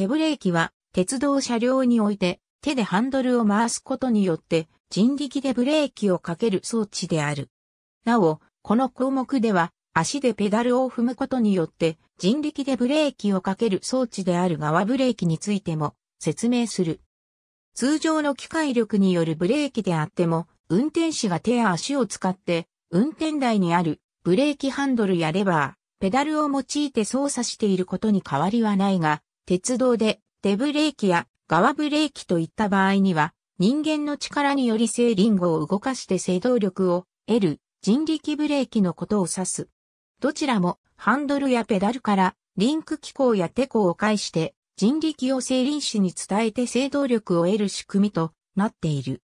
手ブレーキは鉄道車両において手でハンドルを回すことによって人力でブレーキをかける装置である。なお、この項目では足でペダルを踏むことによって人力でブレーキをかける装置である側ブレーキについても説明する。通常の機械力によるブレーキであっても運転士が手や足を使って運転台にあるブレーキハンドルやレバー、ペダルを用いて操作していることに変わりはないが、鉄道で手ブレーキや側ブレーキといった場合には、人間の力により制ングを動かして制動力を得る人力ブレーキのことを指す。どちらもハンドルやペダルからリンク機構やテコを介して人力を制輪子に伝えて制動力を得る仕組みとなっている。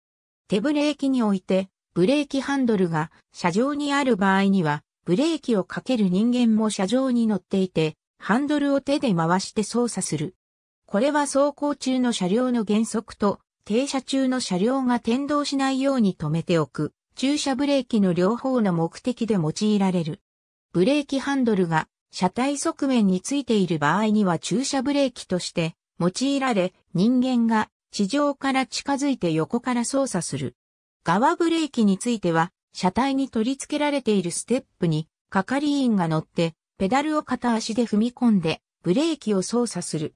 手ブレーキにおいてブレーキハンドルが車上にある場合にはブレーキをかける人間も車上に乗っていてハンドルを手で回して操作する。これは走行中の車両の減速と停車中の車両が転動しないように止めておく駐車ブレーキの両方の目的で用いられる。ブレーキハンドルが車体側面についている場合には駐車ブレーキとして用いられ人間が地上から近づいて横から操作する。側ブレーキについては車体に取り付けられているステップに係員が乗ってペダルを片足で踏み込んで、ブレーキを操作する。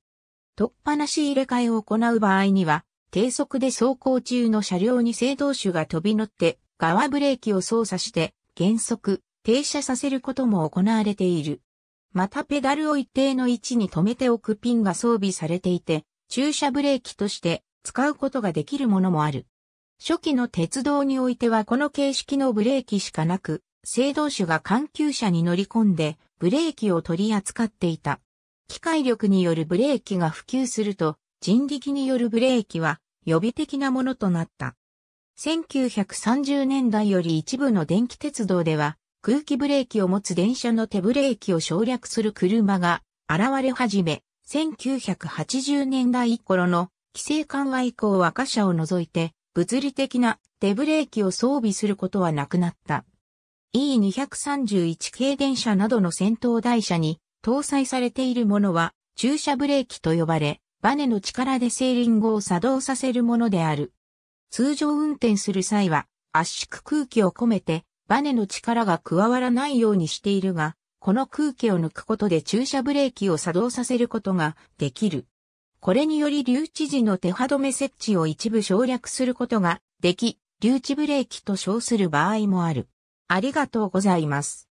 突っ放し入れ替えを行う場合には、低速で走行中の車両に制動手が飛び乗って、側ブレーキを操作して、減速、停車させることも行われている。またペダルを一定の位置に止めておくピンが装備されていて、駐車ブレーキとして使うことができるものもある。初期の鉄道においてはこの形式のブレーキしかなく、制動手が緩急車に乗り込んでブレーキを取り扱っていた。機械力によるブレーキが普及すると人力によるブレーキは予備的なものとなった。1930年代より一部の電気鉄道では空気ブレーキを持つ電車の手ブレーキを省略する車が現れ始め、1980年代頃の規制緩和以降は貨車を除いて物理的な手ブレーキを装備することはなくなった。E231 系電車などの先頭台車に搭載されているものは駐車ブレーキと呼ばれ、バネの力でセーリングを作動させるものである。通常運転する際は圧縮空気を込めてバネの力が加わらないようにしているが、この空気を抜くことで駐車ブレーキを作動させることができる。これにより留置時の手歯止め設置を一部省略することができ、留置ブレーキと称する場合もある。ありがとうございます。